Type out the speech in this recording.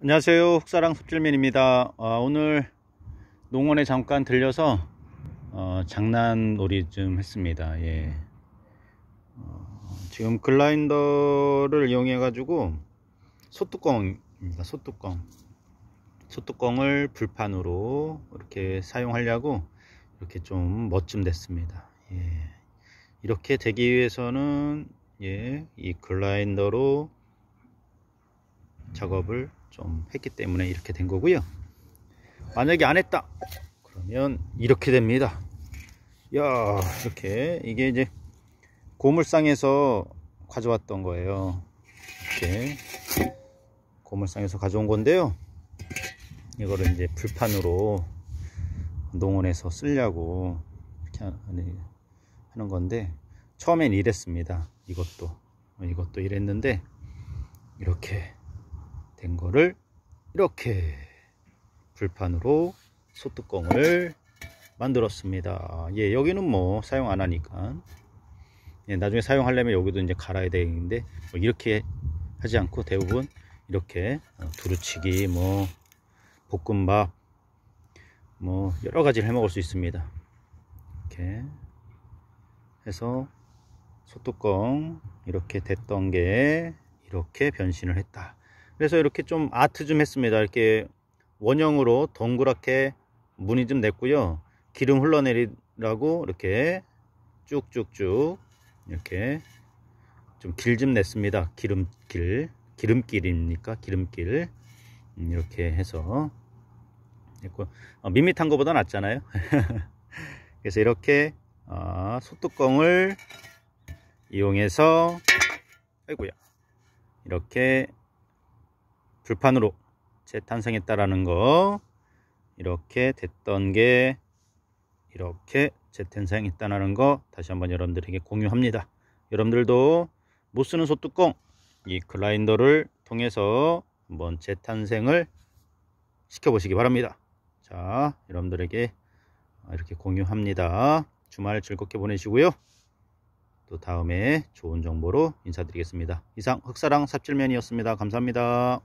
안녕하세요 흑사랑 섭질맨입니다 아, 어, 오늘 농원에 잠깐 들려서 어, 장난놀이 좀 했습니다 예. 어, 지금 글라인더를 이용해 가지고 소뚜껑입니다 소뚜껑 소뚜껑을 불판으로 이렇게 사용하려고 이렇게 좀 멋쯤 됐습니다 예. 이렇게 되기 위해서는 예, 이 글라인더로 작업을 좀 했기 때문에 이렇게 된 거고요 만약에 안 했다 그러면 이렇게 됩니다 야 이렇게 이게 이제 고물상에서 가져왔던 거예요 이렇게 고물상에서 가져온 건데요 이거를 이제 불판으로 농원에서 쓰려고 이렇게 하는 건데 처음엔 이랬습니다 이것도 이것도 이랬는데 이렇게 된 거를 이렇게 불판으로 소뚜껑을 만들었습니다 예 여기는 뭐 사용 안 하니까 예, 나중에 사용하려면 여기도 이제 갈아야 되는데 뭐 이렇게 하지 않고 대부분 이렇게 어, 두루치기 뭐 볶음밥 뭐 여러 가지를 해 먹을 수 있습니다 이렇게 해서 소뚜껑 이렇게 됐던 게 이렇게 변신을 했다 그래서 이렇게 좀 아트 좀 했습니다 이렇게 원형으로 동그랗게 무늬 좀 냈고요 기름 흘러내리라고 이렇게 쭉쭉쭉 이렇게 좀 길좀 좀 냈습니다 기름길 기름길입니까 기름길 음, 이렇게 해서 했고 어, 밋밋한 것보다 낫잖아요 그래서 이렇게 아, 소뚜껑을 이용해서 아이고야 이렇게 불판으로 재탄생했다라는 거 이렇게 됐던 게 이렇게 재탄생했다는 거 다시 한번 여러분들에게 공유합니다. 여러분들도 못 쓰는 소뚜껑 이 글라인더를 통해서 한번 재탄생을 시켜보시기 바랍니다. 자, 여러분들에게 이렇게 공유합니다. 주말 즐겁게 보내시고요. 또 다음에 좋은 정보로 인사드리겠습니다. 이상 흑사랑 삽질면이었습니다. 감사합니다.